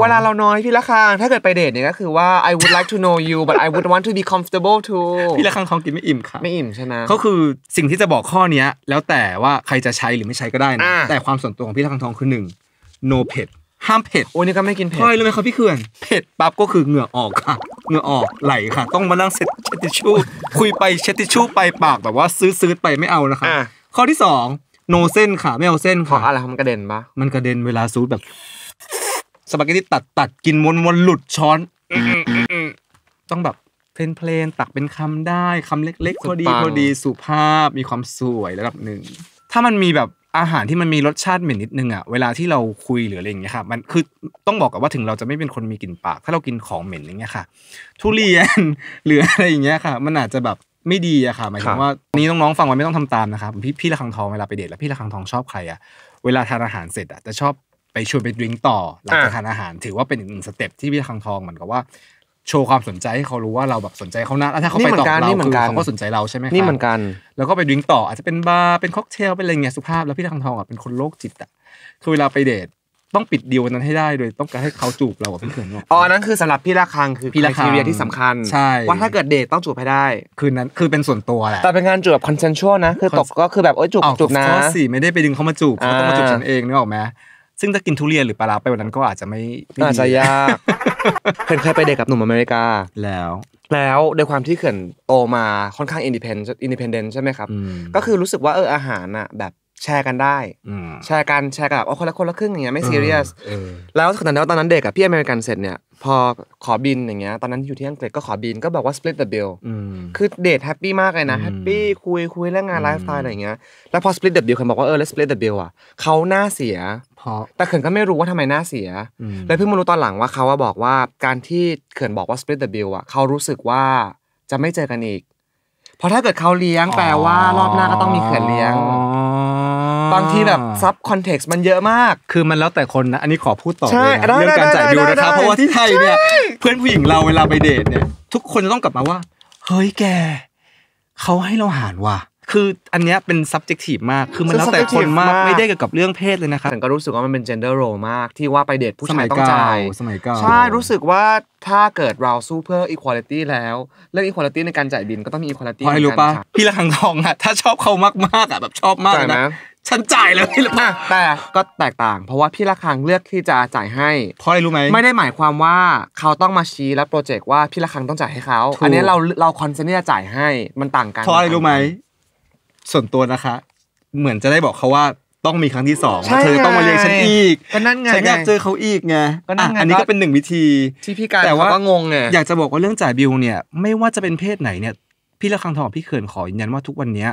เวลาเราน้อยพี่ละคังถ้าเกิดไปเดทเนี่ยก็คือว่า I would like to know you but I would want to be comfortable too พี่ละคังเขากินไม่อิ่มค่ะไม่อิ่มใช่ไหมเขาคือสิ่งที่จะบอกข้อเนี้ย แล้วแต่ว่าใครจะใช้หรือไม่ใช้ก็ได้นะแต่ความส่วนตัวของพี่ละคังทองคือหนึ่ง no เผ็ดห้ามเผ็ดโอ้ยนี่ก็ไม่กินเผ็ดใช่เลยไหมครับพี่เขื่อนเผ็ดปั๊บก็คือเหงื่อออกค่ะเหงื่อออกไหลค่ะ ต้องมานั่งเช็ดทิชชู่คุยไปเช็ดทิชชู่ไปปากแบบว่าซื้อซื้อไปไม่เอานะคะข้อที่สองโนเส้นค่ะไม่เอาเส้นค่ะอะไรมันกระเด็นปะมันกระเด็นเวลาซูดแบบสปาเกตตี้ตัดตัดกินวนวนหลุดช้อนต้องแบบเพลนเพลนตักเป็นคำได้คำเล็กๆพอดีพอดีสุภาพมีความสวยระดับหนึ่งถ้ามันมีแบบอาหารที่มันมีรสชาติเหม็นนิดนึงอ่ะเวลาที่เราคุยหรืออะไรอย่างเงี้ยค่ะมันคือต้องบอกกับว่าถึงเราจะไม่เป็นคนมีกลิ่นปาก ถ้าเรากินของเหม็นอย่างเงี้ยค่ะ ทุเรียนหรืออะไรอย่างเงี้ยค่ะ มันอาจจะแบบไม่ดีอะค่ะหมายถึงว่านี้น้องๆฟังไว้ไม่ต้องทำตามนะครับพี่พี่ระคังทองเวลาไปเดทแล้วพี่ระคังทองชอบใครอะเวลาทานอาหารเสร็จอะจะชอบไปชวนไปดื่มต่อหลังาทานอาหาร ถือว่าเป็นอีกหนึ่งสเต็ปที่พี่ทางทองเหมือนกับว่า โชว์ความสนใจให้เขารู้ว่าเราแบบสนใจเขานะแล้วถ้าเขาไปตอบเราคือเขาก็สนใจเราใช่ไหมนี่เหมือนกัน แล้วก็ไปดื่มต่ออาจจะเป็นบาร์เป็นค็อกเทลเป็นอะไรเงี้ยสุภาพแล้วพี่ทางทองอ่ะเป็นคนโรคจิตอ่ะคือเวลาไปเดทต้องปิดดีลนั้นให้ได้ โดยต้องการให้เขาจูบเราแบบเพื่อนอ๋อนั้นคือสำหรับพี่ละคังคือพี่ละคังที่สำคัญใช่ว่าถ้าเกิดเดทต้องจูบให้ได้ คือนั้นคือเป็นส่วนตัวแหละแต่เป็นงานจูบแบบคอนเซนชวลนะคือตกก็คือแบบโอ้ยจูบจูบนะสิไม่ได้ไปดึงเขามาจูบเขาต้องมาจูบฉันเองนึกออกไหมซึ่งถ้ากินทุเรียนหรือปลาร้าไปวันนั้นก็อาจจะไม่น่อาจจะยากเคนเคยไปเดทกับหนุ่มอเมริกาแล้ว แล้วด้วยความที่เขื่อนโตมาค่อนข้างอินดิเพนอินดิเพนเดนใช่ไหมครับ ก็คือรู้สึกว่าเอออาหารอ่ะแบบแชร์กันได้แชร์กันแชร์กับเอาคนละคนละครึ่งอย่างเงี้ยไม่ซีเรียสแล้วนาดนั้นตอนนั้นเด็กอะพี่อเมริกันเสร็จเนี่ยพอขอบินอย่างเงี้ยตอนนั้นอยู่ที่อังกฤษก็ขอบินก็บอกว่า split the bill คือเดทแฮปปี้มากเลยนะแฮปปี้คุยคุยเรื่องงานไลฟ์สไตล์อะไรเงี้ย แล้วพอ split the bill เขาบอกว่าเออแล้ว split the bill อะเขาหน้าเสียพราะแต่เขื่อนก็ไม่รู้ว่าทำไมหน้าเสียแล้วเพิ่งมารู้ตอนหลังว่าเขาว่าบอกว่าการที่เขื่อนบอกว่า split the bill อ่ะเขารู้สึกว่าจะไม่เจอกันอีกเพราะถ้าเกิดเขาเลี้ยงแปลว่า รอบหน้าก็ต้องมีเขื่อนเลี้ยงบางทีแบบซับคอนเท็กซ์มันเยอะมาก คือมันแล้วแต่คนนะอันนี้ขอพูดต่อเลยเรื่องการจ่ายบิลนะครับเพราะว่าที่ไทยเนี่ย เพื่อนผู้หญิงเราเวลาไปเดทเนี่ยทุกคนจะต้องกลับมาว่าเฮ้ยแกเขาให้เราหารว่ะคืออันนี้เป็น subjective มาก คือมันแล้วแต่คนมาก ไม่ได้เกี่ยวกับเรื่องเพศเลยนะครับแต่ก็รู้สึกว่ามันเป็น gender role มากที่ว่าไปเดทผู้ชายต้องจ่ายสมัยก่าใช่ รู้สึกว่าถ้าเกิดเราสู้เพื่อ equality แล้วเรื่อง equality ในการจ่ายบินก็ต้องมี equality ในการจ่ายพี่ละคังทองอ่ะถ้าชอบเขามากๆอ่ะแบบชอบมากนะ ฉันจ่ายแล้วพี่ละคังแต่ก็แตกต่าง เพราะว่าพี่ละคังเลือกที่จะจ่ายให้เพราะอะไรรู้ไหม ไม่ได้หมายความว่าเขาต้องมาชี้และโปรเจกต์ว่าพี่ละคังต้องจ่ายให้เขา อันนี้เราเราคอนเซนต์่จะจ่ายให้ มันต่างกันเพราะอะไรรู้ไหมส่วนตัวนะคะ เหมือนจะได้บอกเขาว่าต้องมีครั้งที่สองเธอต้องมาเรียกฉันอีกก็นั่นไงฉันอยากเจอเขาอีกไงอันนี้ก็เป็นหนึ่งวิธีที่พี่การแต่ว่างงไงอยากจะบอกว่าเรื่องจ่ายบิลเนี่ย ไม่ว่าจะเป็นเพศไหนเนี่ยพี่ละคังทองพี่เขินขอยืนยันว่าทุกวันเนี้ย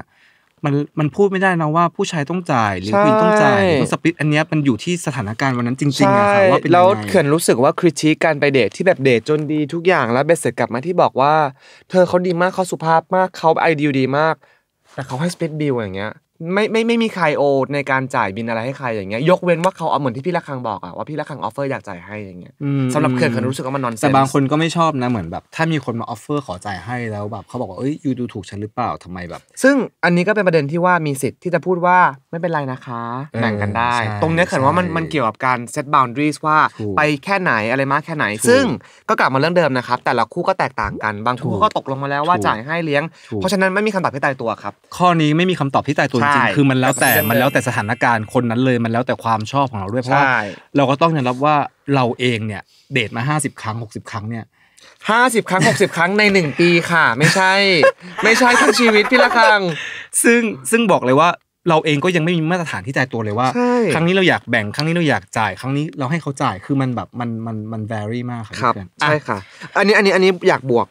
มันมันพูดไม่ได้นะว่าผู้ชายต้องจ่ายหรือผู้หญิงต้องจ่ายอสปิตอันนี้มันอยู่ที่สถานการณ์วันนั้นจริงๆนะคะว่าเป็นยังไงแล้วเขื่อนรู้สึกว่าคริติการไปเดทที่แบบเดทจนดีทุกอย่างแล้วเบสเสร็จกลับมาที่บอกว่า เธอเขาดีมากเขาสุภาพมากเขาไอเดียดีมากแต่เขาให้สเปซบิลอย่างเงี้ยไม่ไม่ไม่มีใครโอดในการจ่ายบินอะไรให้ใครอย่างเงี้ยยกเว้นว่าเขาเอาเหมือนที่พี่ละคังบอกอะว่าพี่ละคังออฟเฟอร์อยากจ่ายให้อย่างเงี้ยสำหรับเขื่อนคยรู้สึกว่ามันนอนแต่บางคนก็ไม่ชอบนะเหมือนแบบ ถ้ามีคนมาออฟเฟอร์ขอจ่ายให้แล้วแบบเขาบอกว่าเอ้ยยูดูถูกฉันหรือเปล่าทำไมแบบ ซึ่งอันนี้ก็เป็นประเด็นที่ว่ามีสิทธิ์ที่จะพูดว่าไม่เป็นไรนะคะแบ่งกันได้ ตรงนี้เขื่อนว่ามันมันเกี่ยวกับการเซตบาวด์รีสว่าไปแค่ไหนอะไรมากแค่ไหน ซึ่งก็กลับมาเรื่องเดิมนะครับแต่ละคู่ก็แตกต่างกันบางคู่ก็ตกลงมาแล้วว่าจ่ายให้เลี้ยง เพราะฉะนั้นไม่มีคำตอบที่ตายตัวครับข้อนี้ไม่มีคำตอบที่ตายตัวจริงๆคือมันแล้วแต่ มันแล้วแต่สถานการณ์คนนั้นเลย มันแล้วแต่ความชอบของเราด้วย เพราะว่าเราก็ต้องยอมรับว่าเราเองเนี่ยเดทมาห้าสิบครั้งหกสิบครั้งเนี่ยห้าสิบครั้งหกสิบครั้งในหนึ่งปีค่ะ ไม่ใช่ไม่ใช่ทั้งชีวิตพี่ละคังซึ่งซึ่งบอกเลยว่าเราเองก็ยังไม่มีมาตรฐานที่ตายตัวเลยว่า ครั้งนี้เราอยากแบ่ง ครั้งนี้เราอยากจ่ายครั้งนี้เราให้เขาจ่ายคือมันแบบมันมันมันแวรี่มากครับใช่ค่ะอันนี้อันนี้อันนี้อยากบวก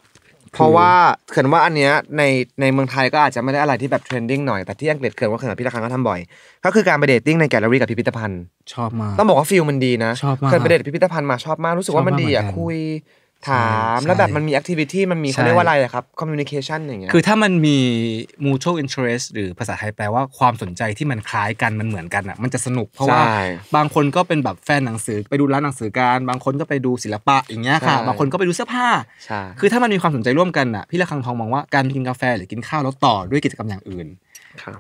เพราะว่าเขินว่าอันเนี้ยในในเมืองไทยก็อาจจะไม่ได้อะไรที่แบบเทรนดิ้งหน่อย แต่ที่อังกฤษเขินว่าเขินพี่ตะคังก็ทำบ่อย ก็คือการไปเดทติ้งในแกลเลอรี่กับพิพิธภัณฑ์ ชอบมาก ต้องบอกว่าฟิลมันดีนะชอบมากเคนไปเดทพิพิธภัณฑ์มาชอบมาก รู้สึกว่ามันดีอ่ะคุยถามแล้วแบบมันมีแอคทิวิตี้มันมีเขาเรียกว่าอะไรอะครับคอมมิวนิเคชันอย่างเงี้ยคือถ้ามันมี m u t อินเทอร์เรสหรือภาษาไทยแปลว่าความสนใจที่มันคล้ายกันมันเหมือนกันอ่ะมันจะสนุกเพราะว่า บางคนก็เป็นแบบแฟนหนังสือ ไปดูร้านหนังสือการ บางคนก็ไปดูศิลปะอย่างเงี้ยค่ะบางคนก็ไปดูเสื้อผ้าใช่คือถ้ามันมีความสนใจร่วมกันอ่ะพี่ละคังทองมองว่าการกินกาแฟ หรือกินข้าวแล้วต่อด้วยกิจกรรมอย่างอื่น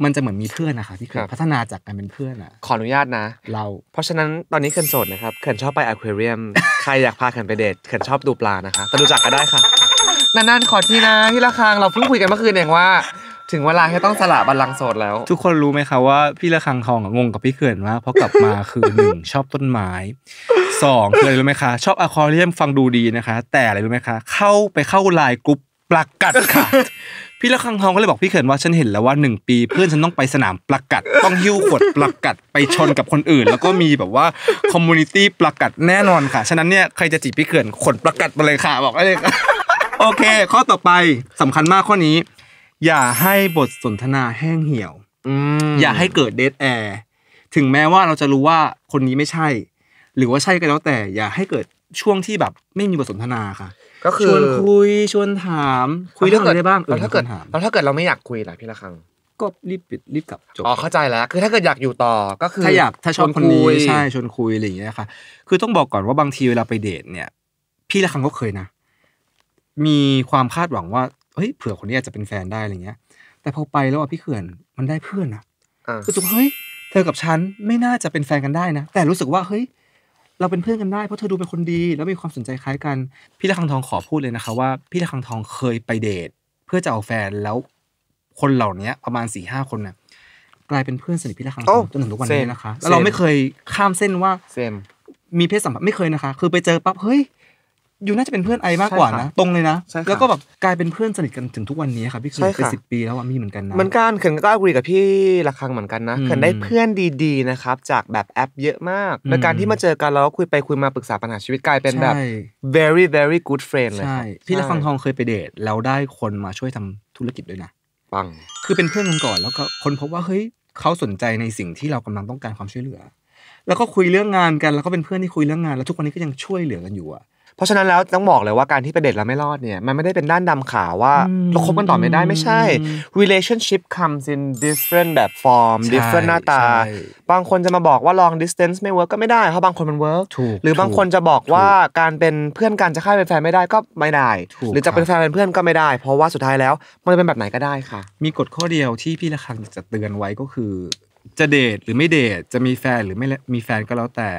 มันจะเหมือนมีเพื่อนนะคะพี่เขอนพัฒนาจากการเป็นเพื่อนอ่ะขออนุญาตนะ เราเพราะฉะนั้นตอนนี้เขินโสดนะครับเขินชอบไปอะควาเรียมใครอยากพาเขินไปเดทเขินชอบดูปลานะคะแต่ดูจักก็ได้ค่ะนั่นๆขอทีนะที่ละคังเราเพิ่งคุยกันเมื่อคืนเองว่า ถึงเวลาที่ต้องสละบัลลังก์โสดแล้ว ทุกคนรู้ไหมคะว่า พี่ละคังทองอะงงกับพี่เขื่อนมากเพราะกลับมาคือหนึ่งชอบต้นไม้สองคลยรู้ไหมคะชอบอะคอเรียมฟังดูดีนะคะแต่อะไรรู้ไหมคะ เข้าไปเข้าไลน์กรุ๊ปปลักกัดค่ะพี่ละคังทองก็เลยบอกพี่เขินว่าฉันเห็นแล้วว่าหนึ่งปีเพื่อนฉันต้องไปสนามประกัด ต้องหิ้วขวดประกัดไปชนกับคนอื่น แล้วก็มีแบบว่าคอมมูนิตี้ประกัดแน่นอนค่ะฉะนั้นเนี่ยใครจะจีบพี่เขินขนประกัดมาเลยค่ะ บอกได้เลยค่ะโอเคข้อต่อไปสำคัญมากข้อนี้ อย่าให้บทสนทนาแห้งเหี่ยวอย่าให้เกิดเดทแอร์ถึงแม้ว่าเราจะรู้ว่าคนนี้ไม่ใช่ หรือว่าใช่ก็แล้วแต่ อย่าให้เกิดช่วงที่แบบไม่มีบทสนทนาค่ะก็คือชวนคุยชวนถาม คุยเรื่องอะไรบ้างแล้วถ้าเกิดแล้วถ้าเกิดเราไม่อยากคุยล่ะพี่ละครังก็รีบปิดรีบกลับจบอ๋อเข้าใจแล้วคือถ้าเกิดอยากอยู่ต่อ ก็คือถ้าอยากถ้าชวนคนนี้ใช่ชวนคุยอะไรอย่างเงี้ยค่ะ คือต้องบอกก่อนว่าบางทีเวลาไปเดทเนี่ย พี่ละครังก็เคยนะ มีความคาดหวังว่าเฮ้ยเผื่อคนนี้อาจจะเป็นแฟนได้อะไรเงี้ยแต่พอไปแล้วอ่ะพี่เขื่อนมันได้เพื่อนอ่ะรู้สึกเฮ้ยเธอกับฉันไม่น่าจะเป็นแฟนกันได้นะแต่รู้สึกว่าเฮ้ยเราเป็นเพื่อนกันได้เพราะเธอดูเป็นคนดี แล้วมีความสนใจคล้ายกันพี่ระคังทองขอพูดเลยนะคะว่าพี่ระคังทองเคยไปเดทเพื่อจะเอาแฟนแล้วคนเหล่านี้ประมาณสี่ห้าคนน่ะกลายเป็นเพื่อนสนิทพี่ระคังทองจนถึงทุกวันนี้นะคะแล้วเราไม่เคยข้ามเส้นว่าเซม มีเพศสัมพันธ์ไม่เคยนะคะ คือไปเจอปั๊บเฮ้ยอยู่น่าจะเป็นเพื่อนไอมากกว่านะตรงเลยนะแล้วก็แบบกลายเป็นเพื่อนสนิทกันถึงทุกวันนี้ครับพี่คือเป็นสิปีแล้วมีเหมือนกันนะเหมือนกันเขินก็คุยกับพี่ละครังเหมือนกันนะเขินได้เพื่อนดีๆนะครับจากแบบแอปเยอะมากในการที่มาเจอกันแล้วคุยไปคุยมาปรึกษาปัญหาชีวิตกลายเป็นแบบ very very good friend เลยพี่ละครังทองเคยไปเดทแล้วได้คนมาช่วยทำธุรกิจด้วยนะปังคือเป็นเพื่อนกันก่อน แล้วก็คนพบว่าเฮ้ยเขาสนใจในสิ่งที่เรากำลังต้องการความช่วยเหลือ แล้วก็คุยเรื่องงานกันแล้วก็เป็นเพื่อนที่คุยเรื่องงานแล้วทุกวันนี้ก็ยังช่วยเหลือกันอยู่อะเพราะฉะนั้นแล้วต้องบอกเลยว่าการที่ไปเดทแล้วไม่รอดเนี่ยมันไม่ได้เป็นด้านดำขาวว่าเราคบกันต่อไม่ได้ไม่ใช่ relationship comes in different แบบ form different หน้าตาบางคนจะมาบอกว่า long distance ไม่ work ก็ไม่ได้เพราะบางคนมัน work หรือบางคนจะบอกว่าการเป็นเพื่อนกันจะค่ายเป็นแฟนไม่ได้ก็ไม่ได้ หรือจะเป็นแฟนเป็นเพื่อนก็ไม่ได้ เพราะว่าสุดท้ายแล้ว มันจะเป็นแบบไหนก็ได้ค่ะ มีกฎข้อเดียวที่พี่ละคังจะเตือนไว้ก็คือ จะเดทหรือไม่เดทจะมีแฟนหรือไม่มีแฟนก็แล้วแต่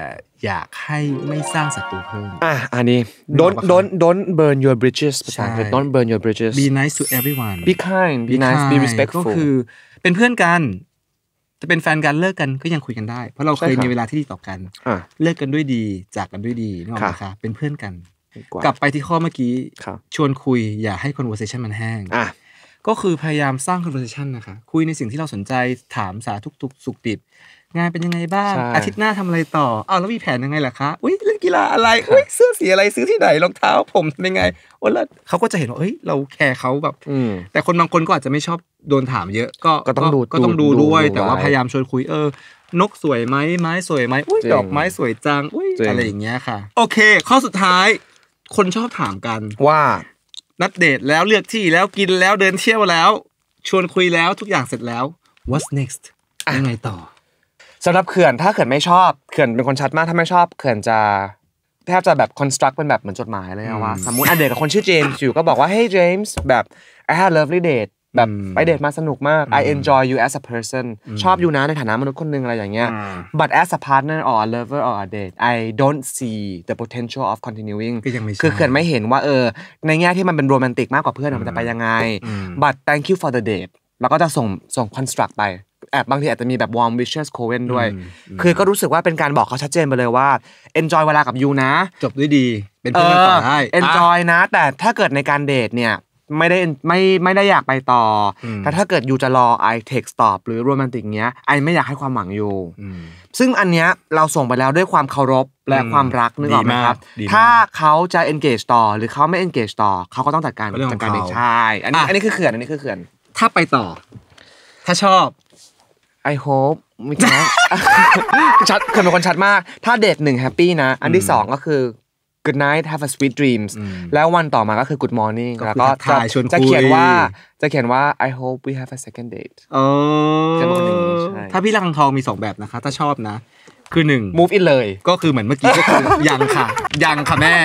อยากให้ไม่สร้างศัตรูเพิ่ม อ่ะ อันนี้ don't don't don't burn your bridges ภาษาอังกฤษ don't burn your bridges be nice to everyone be kind be nice be respectful ก็คือ เป็นเพื่อนกัน จะเป็นแฟนกันเลิกกันก็ยังคุยกันได้ เพราะเราเคยมีเวลาที่ดีต่อกันเลิกกันด้วยดีจากกันด้วยดีนึกออกไหมคะเป็นเพื่อนกัน กลับไปที่ข้อเมื่อกี้ ชวนคุย อย่าให้ conversation มันแห้งก็คือพยายามสร้าง conversation นะคะคุยในสิ่งที่เราสนใจ ถามสาทุกๆกสุขดิบงานเป็นยังไงบ้างอาทิตย์หน้าทำอะไรต่อเอาแล้วมีแผนยังไงล่ะคะอุ้ยเล่นกีฬาอะไรอุ้ยเสื้อสีอะไรซื้อที่ไหนรองเท้า ผมยังไงโอ้แล้วเขาก็จะเห็นว่าเอ้ยเราแคร์เขาแบบแต่คนบางคนก็อาจจะไม่ชอบโดนถามเยอะ ก็ก็ต้องดูก็ต้องดูด้วย แต่ว่าพยายามชวนคุยเออนกสวยไหมไม้สวยไหมอุ้ยดอกไม้สวยจังอุ้ยอะไรอย่างเงี้ยค่ะ โอเค ข้อสุดท้ายคนชอบถามกันว่านัดเดทแล้วเลือกที่แล้วกินแล้วเดินเที่ยวแล้ว ชวนคุยแล้วทุกอย่างเสร็จแล้ว what's next ยังไงต่อสำหรับเขื่อนถ้าเขื่อนไม่ชอบเขื่อนเป็นคนชัดมากถ้าไม่ชอบเขื่อนจะแทบจะแบบ construct เป็นแบบเหมือนจดหมายเลยว่าสมมติอันเดทกับคนชื่อเจมส์อยู่ก็บอกว่าเฮ้ยเจมส์แบบ I had lovely date แบบไปเดทมาสนุกมาก I enjoy you as a person ชอบอยู่นะในฐานะมนุษย์คนหนึ่งอะไรอย่างเงี้ย but as a partner or a lover or a date I don't see the potential of continuing คือเขื่อนไม่เห็นว่าเออในแง่ที่มันเป็นโรแมนติกมากกว่าเพื่อนมันจะไปยังไง but thank you for the date แล้วก็จะส่งส่ง construct ไปแอบบางทีอาจจะมีแบบ warm wishes Cohen ด้วยคือก็รู้สึกว่าเป็นการบอกเขาชัดเจนไปเลยว่า enjoy เวลากับยูนะจบด้วยดีเป็นเพื่อนกันต่อให้ enjoy นะ แต่ถ้าเกิดในการเดทเนี่ยไม่ได้ไม่ไม่ได้อยากไปต่อแต่ถ้าเกิดยูจะรอไอเทคตอบ หรือรวมนติงเนี้ยไอไม่อยากให้ความหวังยูซึ่งอันเนี้ยเราส่งไปแล้วด้วยความเคารพและความรักนึกออกไหมครับถ้าเขาจะ engage ต่อหรือเขาไม่ engage ต่อเขาก็ต้องจัดการจัดการเองใช่อันนี้อันนี้คือเขื่อนอันนี้คือเขื่อนถ้าไปต่อ ถ้าชอบ I hope ไม่ชัดชัดคือเป็นคนชัดมาก ถ้าเดทหนึ่งแฮปปี้นะ อันที่สองก็คือ Good night have a sweet dreams แล้ววันต่อมา ก็คือ Good morning แล้วก็จะจะเขียนว่า จะเขียนว่า I hope we have a second date จะเปนอนี้่ถ้าพี่รังทองมีสองแบบนะคะถ้าชอบนะ คือหนึ่ง move in เลย ก็คือเหมือนเมื่อกี้ก็คือ ยังค่ะ ยังค่ะแม่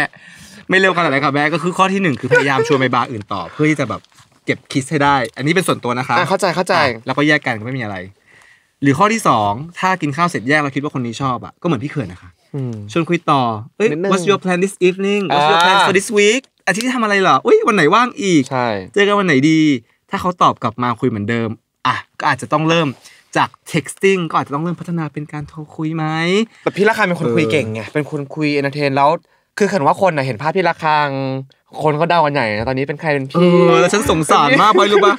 ไม่เร็วขนาดไหนค่ะแม่ก็คือข้อที่หนึ่งคือพยายามชวนไปบาร์อื่นต่อเพื่อที่จะแบบเก็บคิสให้ได้ อันนี้เป็นส่วนตัวนะคะเข้าใจเข้าใจ แล้วก็แยกกันก็ไม่มีอะไรหรือข้อที่สองถ้ากินข้าวเสร็จแยกเราคิดว่าคนนี้ชอบอ่ะก็เหมือนพี่เขื่อนนะคะชวนคุยต่อเอ้ย what's your plan this evening what's your plan for this week อาทิตย์ทำอะไรเหรออุ้ยวันไหนว่างอีกเจอกันวันไหนดี ถ้าเขาตอบกลับมาคุยเหมือนเดิมอ่ะก็อาจจะต้องเริ่มจาก texting ก็อาจจะต้องเริ่มพัฒนาเป็นการโทรคุยไหมแต่พี่ละคังเป็นคนคุยเก่งไงเป็นคนคุยเอนเตอร์เทนแล้วคือเห็นว่าคนเห็นภาพพี่ละคังคนก็เดากันใหญ่ ตอนนี้เป็นใครเป็นพี่แล้วฉันสงสารมากไปรู้ปะ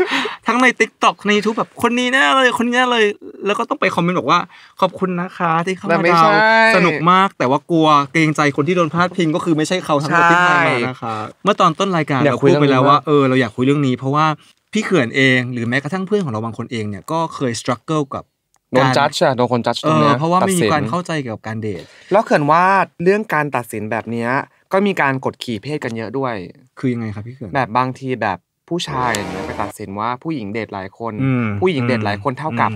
ทั้งในติกต็อกในทูบแบบคนนี้แน่เลยคนนี้แน่เลยแล้วก็ต้องไปคอมเมนต์บอกว่า ขอบคุณนะคะ ที่เข้ามาดาวสนุกมากแต่ว่ากลัวเกรงใจคนที่โดนพลาดพิง ก็คือไม่ใช่เขาทั้งหมดที่ามานะคะเมื่อตอนต้นรายการเราพูดไปแล้วว่าเออเราอยากคุยเรื่องนี้ เพราะว่าพี่เขื่อนเองหรือแม้กระทั่งเพื่อนของเราบางคนเองเนี่ยก็เคยสครัลเกิลกับโดนจัดใช่โดนคนจัดตรงนี้เพราะว่าไม่มีการเข้าใจเกี่ยวกับการเดทแล้วเขื่อนว่าเรื่องการตัดสินแบบนี้ก็มีการกดขี่เพศกันเยอะด้วยคือยังไงครับพี่เขื่อนแบบบางทีแบบผู้ชายอย่างเงี้ยไปตัดสินว่าผู้หญิงเดทหลายคน ผู้หญิงเดทหลายคนเท่ากับ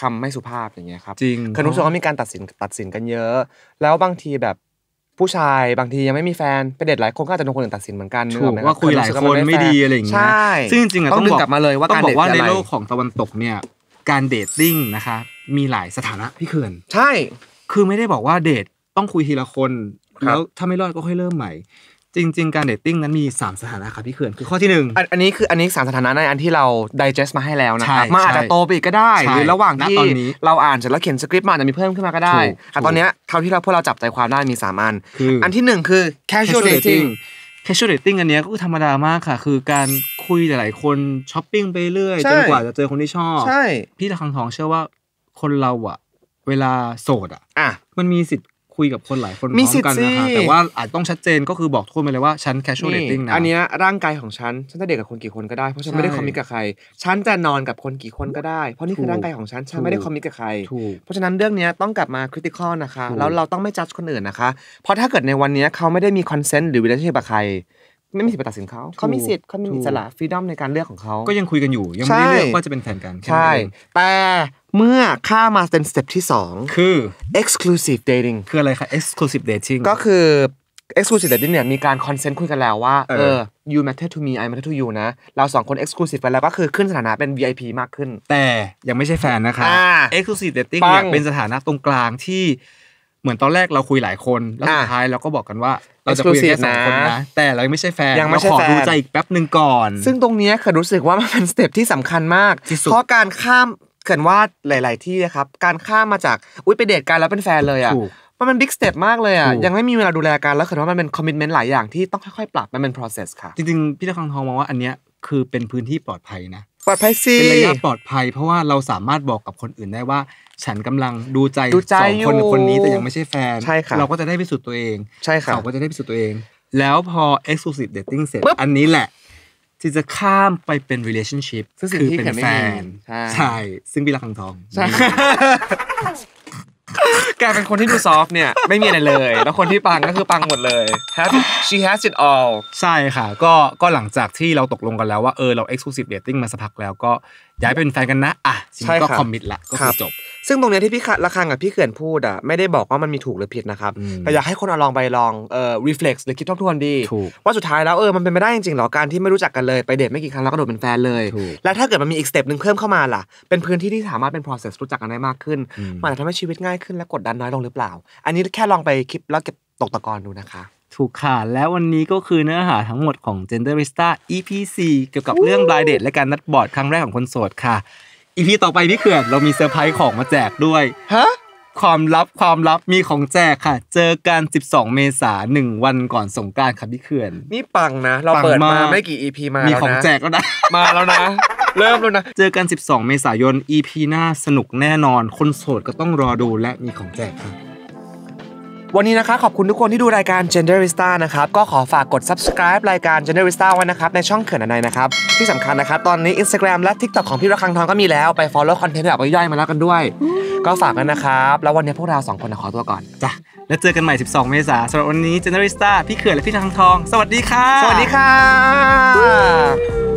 คำไม่สุภาพอย่างเงี้ยครับจริงคือรู้สึกว่ามีการตัดสินตัดสินกันเยอะแล้วบางทีแบบผู้ชายบางทียังไม่มีแฟนไปเดทหลายคนก็อาจจะโดนคนอื่นตัดสินเหมือนกันถูกว่าคุยหลายคนไม่ดีอะไรอย่างเงี้ยใช่ซึ่งจริงๆต้องบอกกลับมาเลยว่าต้องบอกว่าในโลกของตะวันตกเนี่ยการเดทติ้งนะคะมีหลายสถานะพี่เขื่อนใช่คือไม่ได้บอกว่าเดทต้องคุยทีละคน แล้วถ้าไม่รอดก็ค่อยเริ่มใหม่จริงๆการเดทติ้งนั้นมี 3 สถานะครับพี่เขื่อนคือข้อที่1อันนี้คืออันนี้สามสถานะในอันที่เราดิจ e s t มาให้แล้วนะครับมันอาจจะโตไปอีกก็ได้หรือระหว่างที่เราอ่านเสร็จแล้วเขียนสคริปต์มาจะมีเพิ่มขึ้นมาก็ได้แต่ตอนนี้เท่าที่เราพวกเราจับใจความได้มีสามอันคืออันที่หนึ่งคือ casual dating casual dating อันนี้ก็คือธรรมดามากค่ะคือการคุยหลายๆคนช้อปปิ้งไปเรื่อยจนกว่าจะเจอคนที่ชอบใช่พี่ตะคังทองเชื่อว่า คนเราอะเวลาโสดอะอ่ะมันมีสิทธิ์คุยกับคนหลายคนพร้อมกันนะคะแต่ว่าอาจต้องชัดเจนก็คือบอกทุกคนไปเลยว่าฉัน casual dating นะอันนี้ร่างกายของฉันฉันจะเดทกับคนกี่คนก็ได้เพราะฉันไม่ได้คอมมิตกับใครฉันจะนอนกับคนกี่คนก็ได้เพราะนี่คือร่างกายของฉันฉันไม่ได้คอมมิตกับใครเพราะฉะนั้นเรื่องนี้ต้องกลับมาคริติคอลนะคะแล้วเราต้องไม่จัดคนอื่นนะคะ เพราะถ้าเกิดในวันนี้เขาไม่ได้มีคอนเซนต์หรือวิลเลชั่นกับใครไม่มีสิทธิ์ตัดสินเขาเขามีสิทธิ์เขามีอิสระฟรีดอมในการเลือกของเขา ก็ยังคุยกันอยู่ ยังไม่ได้เลือกว่าจะเป็นแฟนกันใช่ แต่เมื่อข้ามาเป็นสเต็ปที่2 คือ exclusive dating คืออะไรคะ exclusive dating ก็คือ exclusive dating เนี่ยมีการคอนเซนต์คุยกันแล้วว่าเออ you matter to me I matter to you นะ เราสองคน exclusive กันแล้วก็คือขึ้นสถานะเป็น VIP มากขึ้น แต่ยังไม่ใช่แฟนนะคะ exclusive dating เนี่ยเป็นสถานะตรงกลางที่เหมือนตอนแรกเราคุยหลายคน แล้วสุดท้ายเราก็บอกกันว่าเราจะคุยแค่สองคนนะแต่เราไม่ใช่แฟนยังไม่ขอดูใจอีกแป๊บหนึ่งก่อนซึ่งตรงนี้ค่ะรู้สึกว่ามันเป็นสเต็ปที่สำคัญมากเพราะการข้ามเขินว่าหลาย ๆที่นะครับการข้ามมาจากอุ้ยไปเดทกันแล้วเป็นแฟนเลยอ่ะมันเป็นบิ๊กสเต็ปมากเลยอ่ะยังไม่มีเวลาดูแลกันแล้วคือว่ามันเป็นคอมมิชเมนต์หลายอย่าง ที่ต้องค่อยๆปรับมันเป็น process ค่ะจริงๆพี่ตะคังทองมองว่าอันเนี้ยคือเป็นพื้นที่ปลอดภัยนะปลอดภัยสิเป็นระยะปลอดภัย เพราะว่าเราสามารถบอกกับคนอื่นได้ว่า ฉันกำลังดูใจสองคนคนนี้แต่ยังไม่ใช่แฟนใช่ค่ะเราก็จะได้พิสูจน์ตัวเองใช่ค่ะเขาก็จะได้พิสูจน์ตัวเอง แล้วพอ exclusive dating เสร็จอันนี้แหละที่จะข้ามไปเป็น relationship คือเป็นแฟนใช่ซึ่งพี่รักทองทองแกเป็นคนที่ดูซอฟเนี่ยไม่มีอะไรเลย แล้วคนที่ปังก็คือปังหมดเลย s she has it all ใช่ค่ะก็ก็หลังจากที่เราตกลงกันแล้วว่าเออเรา exclusive dating มาสักพักแล้วก็ย้ายเป็นแฟนกันนะอ่ะใช่ก็คอมมิตละก็คือจบซึ่งตรงเนี้ยที่พี่ระคังกับพี่เขื่อนพูดอ่ะไม่ได้บอกว่ามันมีถูกหรือผิดนะครับแต่อยากให้คนเอาลองไปลองเอ่อ reflex หรือคิดทบทวนดี ว่าสุดท้ายแล้วเออมันเป็นไปได้จริงๆหรอการที่ไม่รู้จักกันเลยไปเดทไม่กี่ครั้งแล้วก็โดดเป็นแฟนเลยและถ้าเกิดมันมีอีกสเต็ปหนึ่งเพิ่มเข้ามาล่ะ เป็นพื้นที่ที่สามารถเป็น process รู้จักกันได้มากขึ้นมันอาจะทำให้ชีวิตง่ายขึ้นและกดดันน้อยลงหรือเปล่า อันนี้แค่ลองไปคิดแล้วเก็บตกตะกอนดูนะคะ ถูกค่ะ แล้ววันนี้ก็คือเนื้อหาทั้งหมดของ Genderista EP 4เกี่ยวกับเรื่อง blind date และการนัดบอร์ดครั้งแรกของคนโสดค่ะอีพีต่อไปพี่เขื่อนเรามีเซอร์ไพรส์ของมาแจกด้วย ฮะ ความลับ ความลับมีของแจกค่ะ เจอกัน 12 เมษายนหนึ่งวันก่อนสงกรารครับพี่เขื่อนนี่ปังนะ เราเปิดมาไม่กี่ EP มามีแล้วของแจกแล้วนะมาแล้วนะ เริ่มแล้วนะ เจอกัน 12 เมษายน EP หน้าสนุกแน่นอน คนโสดก็ต้องรอดูและมีของแจกค่ะวันนี้นะคะขอบคุณทุกคนที่ดูรายการ Genderista นะครับ ก็ขอฝากกด subscribe รายการ Genderista ไว้นะครับ ในช่องเขินอนายนะครับ ที่สำคัญนะครับตอนนี้ Instagram และ TikTok ของพี่ระคังทองก็มีแล้วไป follow คอนเทนต์แบบย่อยๆมาแล้วกันด้วย ก็ฝากกันนะครับ แล้ววันนี้พวกเราสองคนขอตัวก่อน จ้ะ แล้วเจอกันใหม่ 12 เมษายนสำหรับวันนี้ Genderista พี่เขื่อนและพี่ระคังทอง สวัสดีค่ะสวัสดีค่ะ